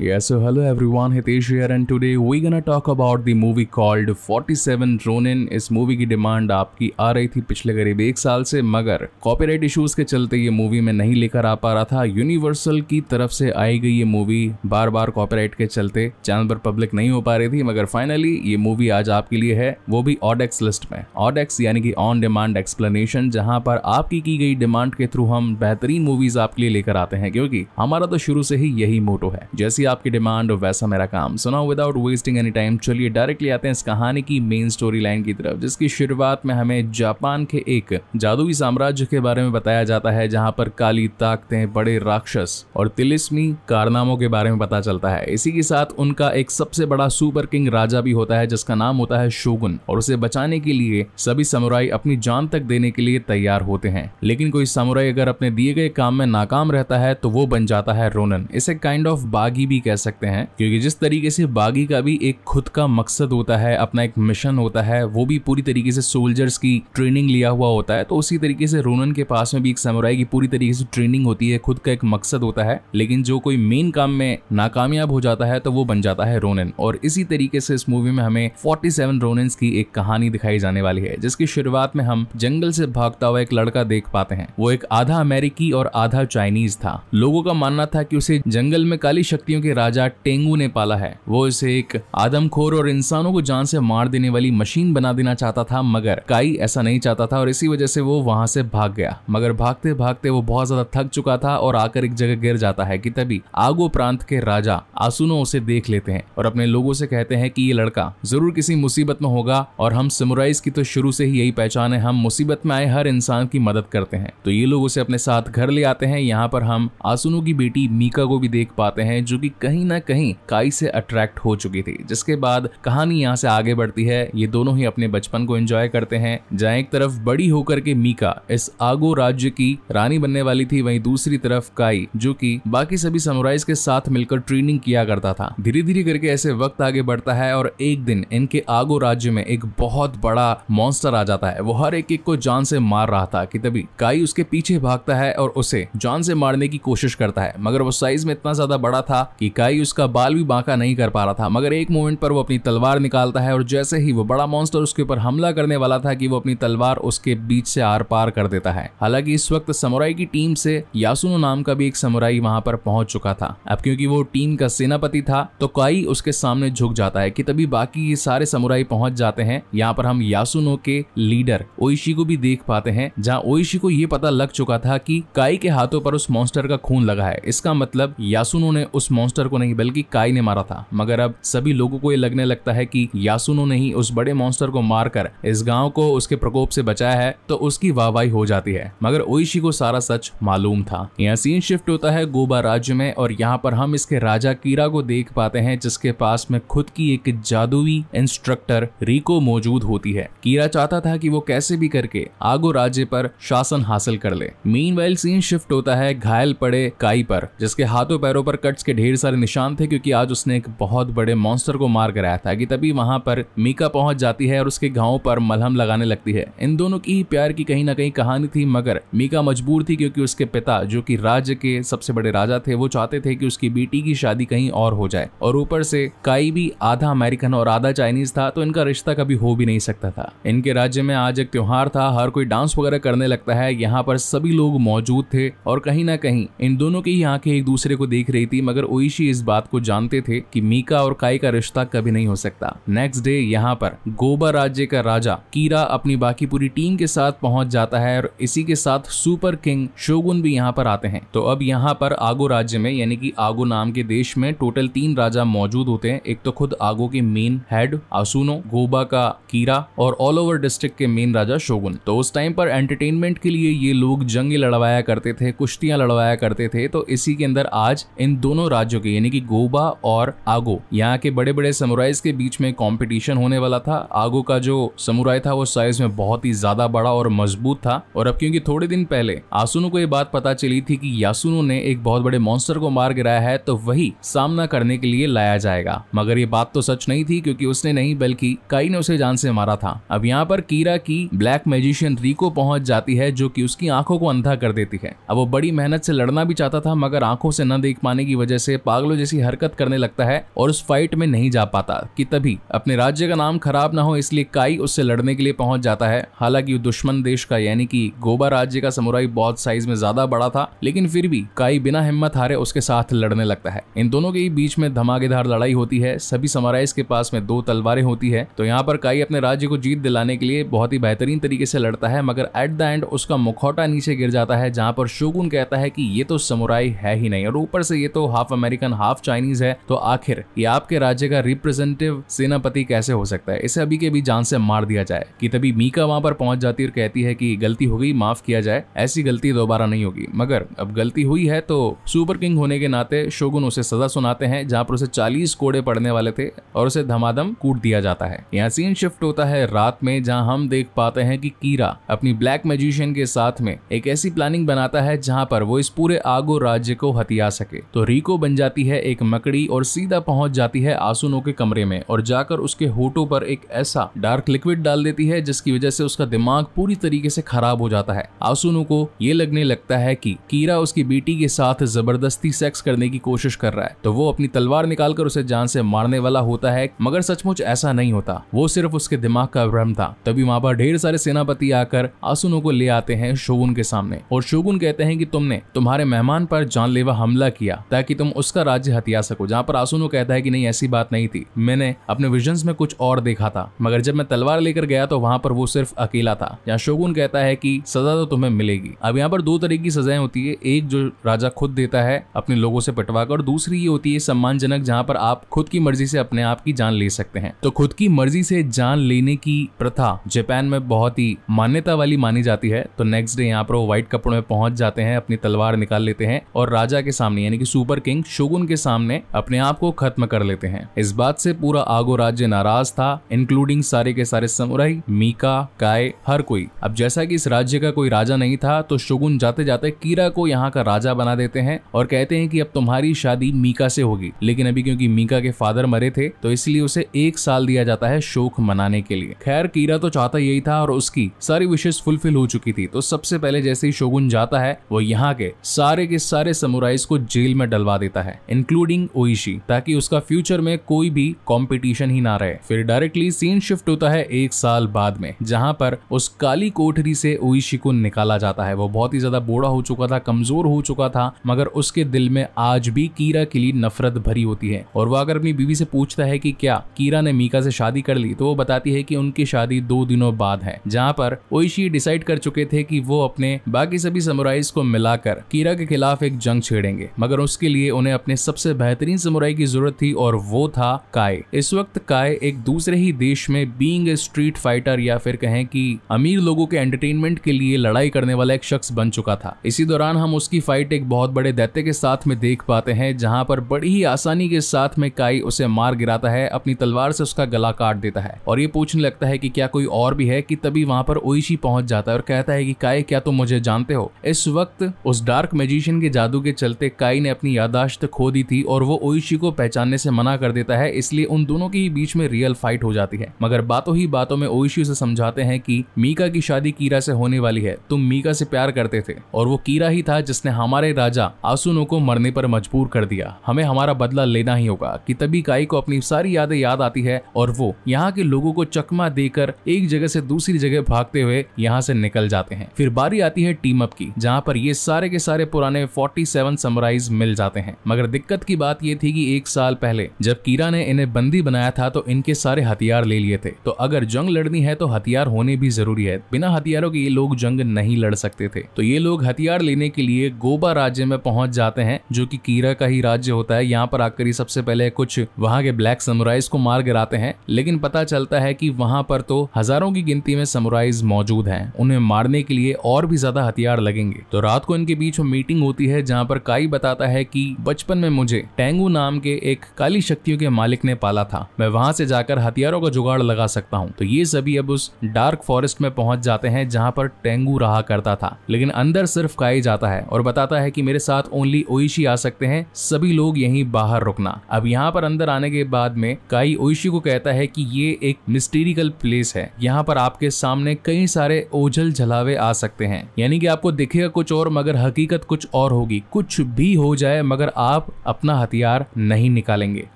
Yeah, so hello everyone, Hitesh here and today we're gonna talk about the movie called 47 Ronin. इस movie की demand आपकी आ रही थी पिछले करीब एक साल से मगर कॉपीराइट इश्यूज के चलते ये मूवी में नहीं लेकर आ पा रहा था यूनिवर्सल की तरफ से आई गई ये मूवी बार बार कॉपीराइट के चलते चैनल पर पब्लिक नहीं हो पा रही थी मगर फाइनली ये मूवी आज आपके लिए है वो भी ऑडेक्स लिस्ट में ऑडेक्स यानी कि ऑन डिमांड एक्सप्लेनेशन जहाँ पर आपकी की गई डिमांड के थ्रू हम बेहतरीन मूवीज आपके लिए लेकर आते हैं क्योंकि हमारा तो शुरू से ही यही मोटो है जैसे आपकी डिमांड और वैसा मेरा काम सुना विदाउट वेस्टिंग एनी टाइम चलिए डायरेक्टली आते हैं इस कहानी की मेन स्टोरी लाइन की तरफ जिसकी शुरुआत में हमें जापान के एक जादुई साम्राज्य के बारे में बताया जाता है जहाँ पर काली ताकतें बड़े राक्षस और तिलिस्मी कारनामों के बारे में पता चलता है इसी के साथ उनका एक सबसे बड़ा सुपर किंग राजा भी होता है जिसका नाम होता है शोगुन और उसे बचाने के लिए सभी समुराई अपनी जान तक देने के लिए तैयार होते हैं लेकिन कोई समुराई अगर अपने दिए गए काम में नाकाम रहता है तो वो बन जाता है रोनन इसे काइंड ऑफ बागी भी ही कह सकते हैं क्योंकि जिस तरीके से बागी का भी एक खुद का मकसद होता है अपना एक मिशन होता है वो भी पूरी तरीके से सोल्जर्स की ट्रेनिंग लिया हुआ होता है तो उसी तरीके से रोनन के पास में भी एक समुराई की पूरी तरीके से ट्रेनिंग होती है खुद का एक मकसद होता है लेकिन जो कोई मेन काम में नाकामयाब हो जाता है तो वो बन जाता है रोनन और इसी तरीके से इस मूवी में हमें फोर्टी सेवन की एक कहानी दिखाई जाने वाली है जिसकी शुरुआत में हम जंगल से भागता हुआ एक लड़का देख पाते हैं वो एक आधा अमेरिकी और आधा चाइनीज था लोगों का मानना था कि उसे जंगल में काली शक्तियों के के राजा टेंगू ने पाला है वो इसे एक आदमखोर और इंसानों को जान से मार देने वाली मशीन बना देना चाहता था मगर काई ऐसा नहीं चाहता था और इसी वजह से वो वहां से भाग गया मगर भागते भागते वो बहुत ज्यादा थक चुका था और आकर एक जगह गिर जाता है कि तभी आगो प्रांत के राजा आसुनो उसे देख लेते हैं और अपने लोगों से कहते हैं कि ये लड़का जरूर किसी मुसीबत में होगा और हम समुराइज की तो शुरू से ही यही पहचान है हम मुसीबत में आए हर इंसान की मदद करते हैं तो ये लोग उसे अपने साथ घर ले आते हैं यहाँ पर हम आसुनो की बेटी मीका को भी देख पाते हैं जो कि कहीं ना कहीं काई से अट्रैक्ट हो चुकी थी जिसके बाद कहानी यहाँ से आगे बढ़ती है ये दोनों ही अपने बचपन को एंजॉय करते हैं जहाँ एक तरफ बड़ी होकर के मीका इस आगो राज्य की रानी बनने वाली थी वहीं दूसरी तरफ काई जो की बाकी सभी समुराइज के साथ मिलकर ट्रेनिंग किया करता था धीरे धीरे करके ऐसे वक्त आगे बढ़ता है और एक दिन इनके आगो राज्य में एक बहुत बड़ा मॉन्स्टर आ जाता है वो हर एक एक को जान से मार रहा था कि तभी काई उसके पीछे भागता है और उसे जान से मारने की कोशिश करता है मगर वो साइज में इतना ज्यादा बड़ा था कि काई उसका बाल भी बांका नहीं कर पा रहा था मगर एक मोमेंट पर वो अपनी तलवार निकालता है और जैसे ही वो बड़ा मॉन्स्टर उसके ऊपर हमला करने वाला था कि वो अपनी तलवार उसके बीच से आर पार कर देता है हालांकि इस वक्त समुराई की टीम से यासुनो नाम का भी एक समुराई वहां पर पहुंच चुका था अब क्योंकि वो टीम का सेनापति था तो काई उसके सामने झुक जाता है कि तभी बाकी ये सारे समुराई पहुंच जाते हैं यहाँ पर हम यासुनो के लीडर ओइशी को भी देख पाते हैं जहाँ ओइशी को ये पता लग चुका था कि काई के हाथों पर उस मॉन्स्टर का खून लगा है इसका मतलब यासुनो ने उस मॉन्स्टर मॉन्स्टर को नहीं बल्कि काई ने मारा था मगर अब सभी लोगों को ये लगने लगता है कि यासुनो ने ही उस बड़े मॉन्स्टर को मारकर इस गांव को उसके प्रकोप से बचाया है तो उसकी वाहवाही हो जाती है मगर ओइशी को सारा सच मालूम था यह सीन शिफ्ट होता है गोबा राज्य में और यहाँ पर हम इसके राजा कीरा को देख पाते हैं जिसके पास में खुद की एक जादुई इंस्ट्रक्टर रिको मौजूद होती है कीरा चाहता था कि वो कैसे भी करके आगो राज्य पर शासन हासिल कर ले मीन सीन शिफ्ट होता है घायल पड़े काई पर जिसके हाथों पैरों पर कट्स के ढेर सारे निशान थे क्योंकि आज उसने एक बहुत बड़े मॉन्स्टर को मार कराया था कि तभी वहां पर मीका पहुंच जाती है और उसके गाँव पर मलहम लगाने लगती है इन दोनों की प्यार की कहीं ना कहीं कहानी थी मगर मीका मजबूर थी क्योंकि उसके पिता जो कि राज्य के सबसे बड़े राजा थे वो चाहते थे कि उसकी बेटी की शादी कहीं और हो जाए और ऊपर से काई भी आधा अमेरिकन और आधा चाइनीज था तो इनका रिश्ता कभी हो भी नहीं सकता था इनके राज्य में आज एक त्योहार था हर कोई डांस वगैरह करने लगता है यहाँ पर सभी लोग मौजूद थे और कहीं ना कहीं इन दोनों की ही आंखें एक दूसरे को देख रही थी मगर ओई ऋषि इस बात को जानते थे कि मीका और काई का रिश्ता कभी नहीं हो सकता नेक्स्ट डे यहाँ पर गोबा राज्य का राजा कीरा अपनी बाकी पूरी टीम के साथ पहुंच जाता है और इसी के साथ सुपर किंग शोगुन भी यहाँ पर आते हैं तो अब यहाँ पर आगो राज्य में यानी कि आगो नाम के देश में टोटल तीन राजा मौजूद होते हैं एक तो खुद आगो के मेन हेड आसूनो गोबा का कीरा और ऑल ओवर डिस्ट्रिक्ट के मेन राजा शोगुन तो उस टाइम पर एंटरटेनमेंट के लिए ये लोग जंगे लड़वाया करते थे कुश्तियां लड़वाया करते थे तो इसी के अंदर आज इन दोनों राज्यों चुके यानी कि गोबा और आगो यहाँ के बड़े बड़े समुराइज के बीच में कॉम्पिटिशन होने वाला था आगो का जो समुराई था वो साइज में बहुत ही ज्यादा बड़ा और मजबूत था और अब क्योंकि थोड़े दिन पहले आसुनो को ये बात पता चली थी कि यासुनो ने एक बहुत बड़े मॉन्स्टर को मार गिराया है तो वही सामना करने के लिए लाया जाएगा मगर ये बात तो सच नहीं थी क्योंकि उसने नहीं बल्कि कई ने उसे जान से मारा था अब यहाँ पर कीरा की ब्लैक मैजिशियन रिको पहुंच जाती है जो की उसकी आंखों को अंधा कर देती है अब वो बड़ी मेहनत से लड़ना भी चाहता था मगर आंखों से न देख पाने की वजह से पागलों जैसी हरकत करने लगता है और उस फाइट में नहीं जा पाता कि तभी अपने राज्य का नाम खराब ना हो इसलिए काई उससे लड़ने के लिए पहुंच जाता है हालांकि दुश्मन देश का यानी कि गोबा राज्य का समुराई बहुत साइज में ज्यादा बड़ा था लेकिन फिर भी काई बिना हिम्मत हारे उसके साथ लड़ने लगता है इन दोनों के बीच में धमाकेदार लड़ाई होती है सभी समराइज के पास में दो तलवारें होती है तो यहाँ पर काई अपने राज्य को जीत दिलाने के लिए बहुत ही बेहतरीन तरीके से लड़ता है मगर एट द एंड उसका मुखौटा नीचे गिर जाता है जहाँ पर शोगुन कहता है कि ये तो समुराई है ही नहीं और ऊपर से ये तो half America American half Chinese है तो आखिर ये आपके राज्य का रिप्रेजेंटेटिव सेनापति कैसे हो सकता है इसे अभी के भी जान से मार दिया जाए कि तभी मीका वहां पर पहुंच जाती है और कहती है कि गलती हो गई माफ किया जाए ऐसी गलती दोबारा नहीं होगी मगर अब गलती हुई है तो सुपर किंग होने के नाते शोगुन उसे सजा सुनाते हैं जहां पर उसे चालीस कोड़े पड़ने वाले थे और उसे धमाधम कूट दिया जाता है यहाँ सीन शिफ्ट होता है रात में जहाँ हम देख पाते हैं कि कीरा अपनी ब्लैक मेजिशियन के साथ में एक ऐसी प्लानिंग बनाता है जहाँ पर वो इस पूरे आगो राज्य को हथिया सके तो रिको बन जाती जाती है एक मकड़ी और सीधा पहुंच जाती है आसुनो के कमरे में और जाकर उसके होटो पर एक ऐसा डार्क लिक्विड डाल देती है जिसकी वजह से उसका दिमाग पूरी तरीके से खराब हो जाता है आसुनो को ये लगने लगता है कि कीरा उसकी बेटी के साथ जबरदस्ती सेक्स करने की कोशिश कर रहा है तो वो अपनी तलवार निकालकर उसे जान से मारने वाला होता है मगर सचमुच ऐसा नहीं होता वो सिर्फ उसके दिमाग का भ्रम था तभी वहां पर ढेर सारे सेनापति आकर आसुनो को ले आते हैं शोगुन के सामने और शोगुन कहते हैं कि तुमने तुम्हारे मेहमान पर जानलेवा हमला किया ताकि तुम उसका का राज्य हथिया सको जहाँ पर आसुनो कहता है कि नहीं ऐसी बात नहीं थी मैंने अपने विजन में कुछ और देखा था मगर जब मैं तलवार लेकर गया तो वहाँ पर वो सिर्फ अकेला था जहाँ शोगुन कहता है की सजा तो तुम्हें मिलेगी अब यहाँ पर दो तरीके की सजाएं होती है एक जो राजा खुद देता है अपने लोगों से पटवा कर और दूसरी ये होती है सम्मानजनक जहाँ पर आप खुद की मर्जी से अपने आप की जान ले सकते हैं तो खुद की मर्जी से जान लेने की प्रथा जापान में बहुत ही मान्यता वाली मानी जाती है तो नेक्स्ट डे यहाँ पर वो व्हाइट कपड़ों में पहुंच जाते हैं अपनी तलवार निकाल लेते हैं और राजा के सामने यानी कि सुपर किंग शोगुन के सामने अपने आप को खत्म कर लेते हैं इस बात से पूरा आगो राज्य नाराज था इंक्लूडिंग सारे के सारे समुराई मीका काय हर कोई अब जैसा कि इस राज्य का कोई राजा नहीं था तो शोगुन जाते जाते कीरा को यहाँ का राजा बना देते हैं और कहते हैं कि अब तुम्हारी शादी मीका से होगी लेकिन अभी क्योंकि मीका के फादर मरे थे तो इसलिए उसे एक साल दिया जाता है शोक मनाने के लिए खैर कीरा तो चाहता यही था और उसकी सारी विशेष फुलफिल हो चुकी थी तो सबसे पहले जैसे ही शोगुन जाता है वो यहाँ के सारे के सारे समुराइज को जेल में डलवा देता है है इंक्लूडिंग ओइशी ताकि उसका फ्यूचर में कोई भी कॉम्पिटिशन ही ना रहे फिर डायरेक्टली सीन शिफ्ट होता है एक साल बाद में जहाँ पर उस काली कोठरी से ओइशी को निकाला जाता है वो बहुत ही ज्यादा बूढ़ा हो चुका था कमजोर हो चुका था मगर उसके दिल में आज भी कीरा के लिए नफरत भरी होती है और वो अगर अपनी बीवी से पूछता है कि क्या कीरा ने मीका से शादी कर ली तो वो बताती है कि उनकी शादी दो दिनों बाद है जहाँ पर ओइशी डिसाइड कर चुके थे कि वो अपने बाकी सभी समुराइज को मिलाकर कीरा के खिलाफ एक जंग छेड़ेंगे मगर उसके लिए उन्हें अपने सबसे बेहतरीन समुराई की जरूरत थी और वो था काय इस वक्त काय एक दूसरे ही देश में बींग स्ट्रीट फाइटर या फिर कहें कि अमीर लोगों के एंटरटेनमेंट के लिए लड़ाई करने वाला एक शख्स बन चुका था इसी दौरान हम उसकी फाइट एक बहुत बड़े दैत्य के साथ में देख पाते हैं जहाँ पर बड़ी ही आसानी के साथ में काई उसे मार गिराता है अपनी तलवार से उसका गला काट देता है और ये पूछने लगता है कि क्या कोई और भी है कि तभी वहां पर ओइशी पहुंच जाता है और कहता है कि काय क्या तुम मुझे जानते हो इस वक्त उस डार्क मेजिशियन के जादू के चलते काई ने अपनी यादाश्त खो दी थी और वो ओइशी को पहचानने से मना कर देता है इसलिए उन दोनों के ही बीच में रियल फाइट हो जाती है मगर बातों ही बातों में ओइशी उसे समझाते हैं कि मीका की शादी कीरा से होने वाली है तुम मीका से प्यार करते थे और वो कीरा ही था जिसने हमारे राजा आसुनो को मरने पर मजबूर कर दिया हमें हमारा बदला लेना ही होगा कि तभी काई को अपनी सारी यादें याद आती है और वो यहाँ के लोगों को चकमा देकर एक जगह से दूसरी जगह भागते हुए यहाँ से निकल जाते हैं फिर बारी आती है टीम अप की जहाँ पर ये सारे के सारे पुराने 47 समराइज मिल जाते हैं मगर मगर दिक्कत की बात ये थी कि एक साल पहले जब कीरा ने इन्हें बंदी बनाया था तो इनके सारे हथियार ले लिए थे तो अगर जंग लड़नी है तो हथियार होने भी जरूरी है बिना हथियारों के ये लोग जंग नहीं लड़ सकते थे तो ये लोग हथियार लेने के लिए गोबा राज्य में पहुंच जाते हैं जो की कीरा का ही राज्य होता है यहाँ पर आकर सबसे पहले कुछ वहाँ के ब्लैक समुराइज को मार गिराते हैं लेकिन पता चलता है की वहाँ पर तो हजारों की गिनती में समुराइज मौजूद है उन्हें मारने के लिए और भी ज्यादा हथियार लगेंगे तो रात को इनके बीच मीटिंग होती है जहाँ पर काई बताता है कि बचपन बचपन में मुझे टेंगू नाम के एक काली शक्तियों के मालिक ने पाला था मैं वहां से जाकर हथियारों का जुगाड़ लगा सकता हूँ तो ये सभी अब उस डार्क फॉरेस्ट में पहुंच जाते हैं जहाँ पर टेंगू रहा करता था लेकिन अंदर सिर्फ काई जाता है और बताता है की मेरे साथ ओनली ओइशी आ सकते हैं सभी लोग यही बाहर रुकना अब यहाँ पर अंदर आने के बाद में काई ओइशी को कहता है की ये एक मिस्टेरिकल प्लेस है यहाँ पर आपके सामने कई सारे ओझल झलावे आ सकते हैं यानी कि आपको दिखेगा कुछ और मगर हकीकत कुछ और होगी कुछ भी हो जाए मगर आप आप अपना हथियार नहीं निकालेंगे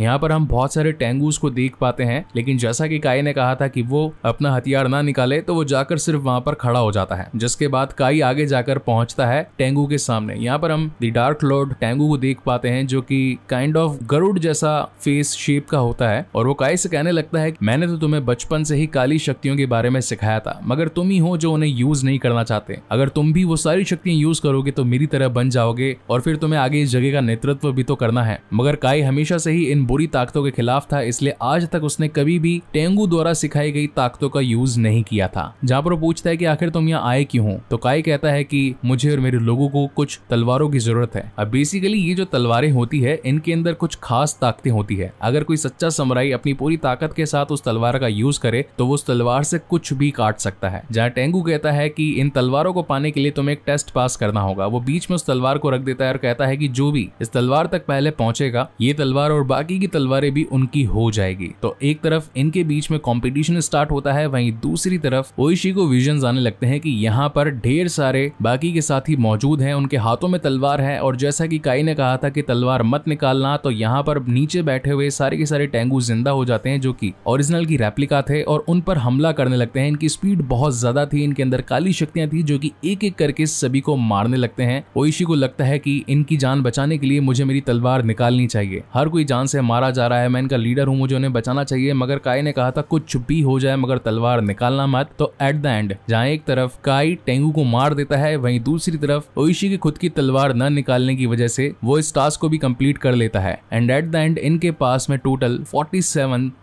यहाँ पर हम बहुत सारे टेंगूस को देख पाते हैं लेकिन जैसा कि काई ने कहा था कि वो अपना हथियार ना निकाले तो वो जाकर सिर्फ वहां पर खड़ा हो जाता है जिसके बाद काई आगे जाकर पहुंचता है टेंगू के सामने यहाँ पर हम दी डार्क लॉर्ड टेंगू को देख पाते हैं जो की काइंड ऑफ गरुड़ जैसा फेस शेप का होता है और वो काई से कहने लगता है मैंने तो तुम्हें बचपन से ही काली शक्तियों के बारे में सिखाया था मगर तुम ही हो जो उन्हें यूज नहीं करना चाहते अगर तुम भी वो सारी शक्तियां यूज करोगे तो मेरी तरह बन जाओगे और फिर तुम्हें आगे इस जगह का नेतृत्व तो भी तो करना है मगर काई हमेशा से ही इन बुरी ताकतों के खिलाफ था इसलिए आज तक उसने कभी भी टेंगू द्वारा सिखाई गई ताकतों का यूज नहीं किया था जहाँ पर पूछता है की आखिर तुम यहाँ आए क्यूँ तो काई कहता है की मुझे और मेरे लोगों को कुछ तलवारों की जरूरत है अब बेसिकली ये जो तलवारें होती है इनके अंदर कुछ खास ताकतें होती है अगर कोई सच्चा समराई अपनी पूरी ताकत के साथ उस तलवार का यूज करे तो वो उस तलवार से कुछ भी काट सकता है जहाँ टेंगू कहता है कि इन तलवारों को पाने के लिए तुम्हें एक टेस्ट पास करना होगा वो बीच में उस तलवार को रख देता है और कहता है कि जो भी इस तलवार तलवार तक पहले पहुंचेगा ये तलवार और बाकी की तलवारें भी उनकी हो जाएगी तो एक तरफ इनके बीच में कॉम्पिटिशन स्टार्ट होता है वहीं दूसरी तरफ ओइशी को विजन आने लगते हैं कि यहाँ पर ढेर सारे बाकी के साथी मौजूद हैं उनके हाथों में तलवार है और जैसा कि काई ने कहा था कि तलवार मत निकालना तो यहाँ पर नीचे बैठे हुए सारे के सारे टेंगू जिंदा हो जाते हैं जो कि ओरिजिनल की रेप्लिका थे और उन पर हमला करने लगते हैं इनकी स्पीड बहुत ज्यादा थी इनके अंदर काली शक्तियां थी जो कि एक एक करके सभी को मारने लगते हैं ओइशी को लगता है कि इनकी जान बचाने के लिए मुझे मुझे मेरी तलवार निकालनी चाहिए हर कोई जान से मारा जा रहा है मैं इनका लीडर हूँ मुझे उन्हें बचाना चाहिए मगर काई ने कहा था कुछ भी हो जाए मगर तलवार निकालना मत तो एट द एंड जहाँ एक तरफ काई टेंगू को मार देता है वहीं दूसरी तरफ ओइशी की खुद की तलवार न निकालने की वजह से वो इस टास्क को भी कम्प्लीट कर लेता है एंड एट द एंड इनके पास में टोटल 47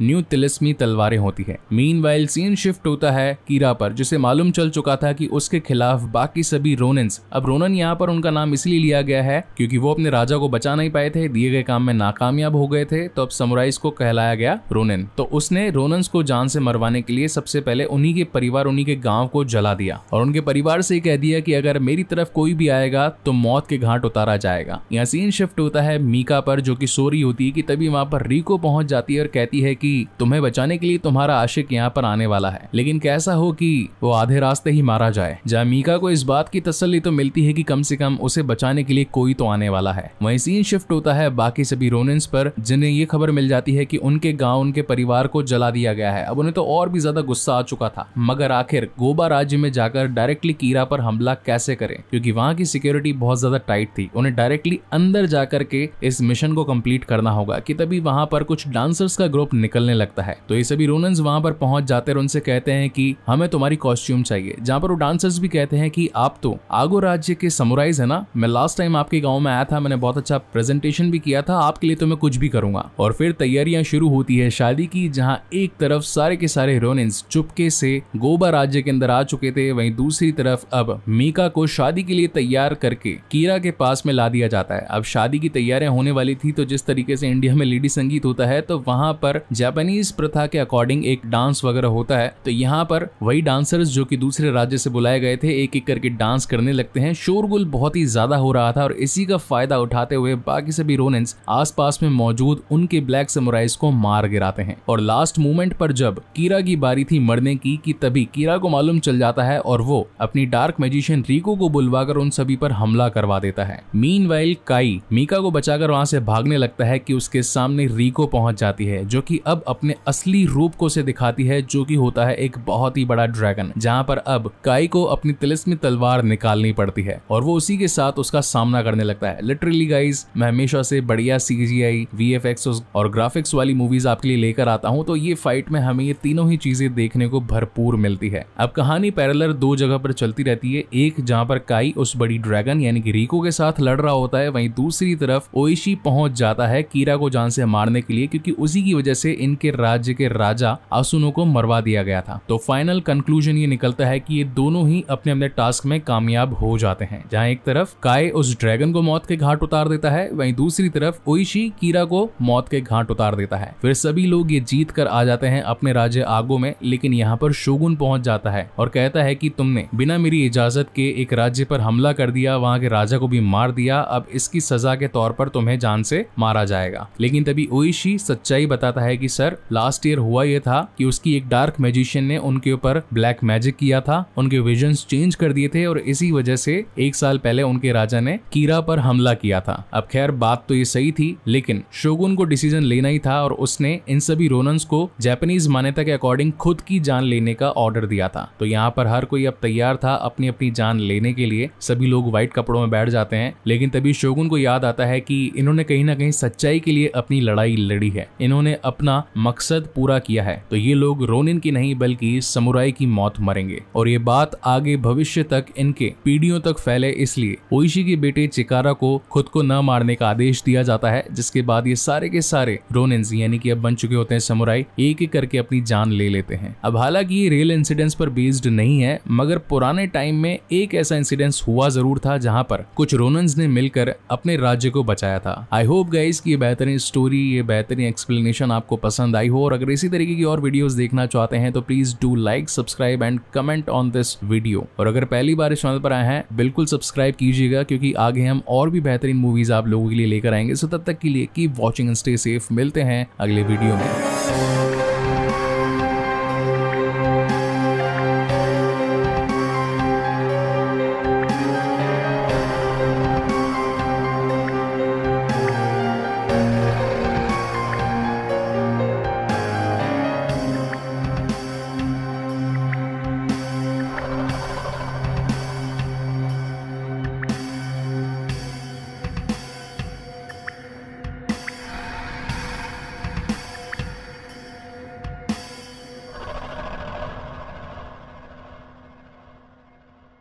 न्यू तिलस्मी तलवारें होती है मीन वाइल सीन शिफ्ट होता है कीरा पर जिसे मालूम चल चुका था कि उसके खिलाफ बाकी सभी रोनन्स अब रोनन यहाँ पर उनका नाम इसलिए लिया गया है क्योंकि वो अपने राजा को बचा बचा नहीं पाए थे दिए गए काम में नाकामयाब हो गए थे तो अब समुराइज को कहलाया गया रोनन तो उसने रोनन को जान से मरवाने के लिए सबसे पहले उन्हीं के परिवार उन्हीं के गांव को जला दिया और उनके परिवार से कह दिया कि अगर मेरी तरफ कोई भी आएगा तो मौत के घाट उतारा जाएगा यहाँ सीन शिफ्ट होता है मीका पर जो की सोरी होती है की तभी वहाँ पर रीको पहुंच जाती है और कहती है की तुम्हें बचाने के लिए तुम्हारा आशिक यहाँ पर आने वाला है लेकिन कैसा हो कि वो आधे रास्ते ही मारा जाए जहाँ मीका को इस बात की तसली तो मिलती है कि कम से कम उसे बचाने के लिए कोई तो आने वाला है वही सीन सीन शिफ्ट होता है बाकी सभी रोनेंस पर जिन्हें ये खबर मिल जाती है कि उनके गांव उनके परिवार को जला दिया गया है अब उन्हें तो और भी ज्यादा गुस्सा आ चुका था मगर आखिर गोबा राज्य में जाकर डायरेक्टली कीरा पर हमला कैसे करें क्योंकि वहां की सिक्योरिटी बहुत ज्यादा टाइट थी उन्हें डायरेक्टली अंदर जाकर के इस मिशन को कम्प्लीट करना होगा की तभी वहां पर कुछ डांसर्स का ग्रुप निकलने लगता है तो ये सभी रोनन्स वहां पर पहुंच जाते और उनसे कहते हैं कि हमें तुम्हारी कॉस्ट्यूम चाहिए जहां पर वो डांसर्स भी कहते हैं कि आप तो आगो राज्य के समुराइज है ना मैं लास्ट टाइम आपके गाँव में आया था मैंने बहुत अच्छा प्रेजेंटेशन भी किया था आपके लिए तो मैं कुछ भी करूंगा और फिर तैयारियां शुरू होती है शादी की जहाँ एक तरफ सारे के सारे रोनिन्स चुपके से गोबा राज्य के अंदर आ चुके थे वहीं दूसरी तरफ अब मीका को शादी के लिए तैयार करके कीरा के पास में ला दिया जाता है अब शादी की तैयारियां होने वाली थी तो जिस तरीके से इंडिया में लेडी संगीत होता है तो वहां पर जापानीज प्रथा के अकॉर्डिंग एक डांस वगैरह होता है तो यहाँ पर वही डांसर्स जो कि दूसरे राज्य से बुलाए गए थे एक एक करके डांस करने लगते हैं शोरगुल बहुत ही ज्यादा हो रहा था और इसी का फायदा उठाते हुए बाकी सभी रोन आसपास में मौजूद उनके ब्लैक समुराइज को मार गिराते हैं और लास्ट मोमेंट पर जब कीरा की बारी थी मरने की कि तभी कीरा को मालूम चल जाता है और वो अपनी डार्क मैजिशियन रिको को बुलवाकर उन सभी पर हमला करवा देता है मीन काई मीका को बचाकर वहां से भागने लगता है कि उसके सामने रिको पहुंच जाती है जो कि अब अपने असली रूप को से दिखाती है जो कि होता है एक बहुत ही बड़ा ड्रैगन जहां पर अब काई को अपनी तिलिस्मी तलवार निकालनी पड़ती है और वो उसी के साथ उसका सामना करने लगता है लिटरली गाइज मैं हमेशा से बढ़िया C G I V F X और ग्राफिक्स वाली मूवीज आपके लिए लेकर आता हूँ तो ये फाइट में हमें ये तीनों ही चीजें देखने को भरपूर मिलती है अब कहानी पैरलर दो जगह पर चलती रहती है एक जहाँ पर काई उस बड़ी ड्रैगन यानी कि रिको के साथ लड़ रहा होता है वहीं दूसरी तरफ ओइशी पहुंच जाता है कीरा को जान से मारने के लिए क्योंकि उसी की वजह से इनके राज्य के राजा आसुनो को मरवा दिया गया था तो फाइनल कंक्लूजन ये निकलता है कि ये दोनों ही अपने अपने टास्क में कामयाब हो जाते हैं जहाँ एक तरफ काय उस ड्रैगन को मौत के घाट उतार देता है है वहीं दूसरी तरफ ओइशी कीरा को मौत के घाट उतार देता है फिर सभी लोग ये जीत कर आ जाते हैं अपने राज्य आगो में लेकिन यहाँ पर शोगुन पहुंच जाता है और कहता है कि तुमने बिना मेरी इजाजत के एक राज्य पर हमला कर दिया वहाँ के राजा को भी मार दिया अब इसकी सजा के तौर पर तुम्हें जान से मारा जाएगा लेकिन तभी ओइशी सच्चाई बताता है की सर लास्ट ईयर हुआ यह था कि उसकी एक डार्क मैजिशियन ने उनके ऊपर ब्लैक मैजिक किया था उनके विजन चेंज कर दिए थे और इसी वजह से एक साल पहले उनके राजा ने कीरा पर हमला किया था अब खैर बात तो ये सही थी लेकिन शोगुन को डिसीजन लेना ही था और उसने इन सभी रोनन्स को जैपनीज मान्यता के अकॉर्डिंग खुद की जान लेने का ऑर्डर दिया था तो यहाँ पर हर कोई अब तैयार था अपनी अपनी जान लेने के लिए सभी लोग व्हाइट कपड़ों में बैठ जाते हैं लेकिन तभी शोगुन को याद आता है कि इन्होंने कहीं ना कहीं सच्चाई के लिए अपनी लड़ाई लड़ी है इन्होंने अपना मकसद पूरा किया है तो ये लोग रोनिन की नहीं बल्कि समुराई की मौत मरेंगे और ये बात आगे भविष्य तक इनके पीढ़ियों तक फैले इसलिए ओइशी के बेटे चिकारा को खुद को न मारने का आदेश दिया जाता है जिसके बाद ये सारे के सारे रोनेंस यानी कि अब बन चुके होते हैं समुराई एक एक करके अपनी जान ले लेते हैं अब हालांकि ये रियल इंसिडेंट्स पर बेस्ड नहीं है मगर पुराने टाइम में एक ऐसा इंसिडेंट्स हुआ जरूर था जहां पर कुछ रोनन्स ने मिलकर अपने राज्य को बचाया था आई होप गाइज की बेहतरीन स्टोरी ये बेहतरीन एक्सप्लेनेशन आपको पसंद आई हो और अगर इसी तरीके की और वीडियोस देखना चाहते हैं तो please do like subscribe and comment on this video और अगर पहली बार इस चैनल पर आए हैं बिल्कुल सब्सक्राइब कीजिएगा क्योंकि आगे हम और भी बेहतरीन मूवीज आप लोगों के लिए लेकर आएंगे सो तब तक के लिए keep watching and stay safe मिलते हैं अगले वीडियो में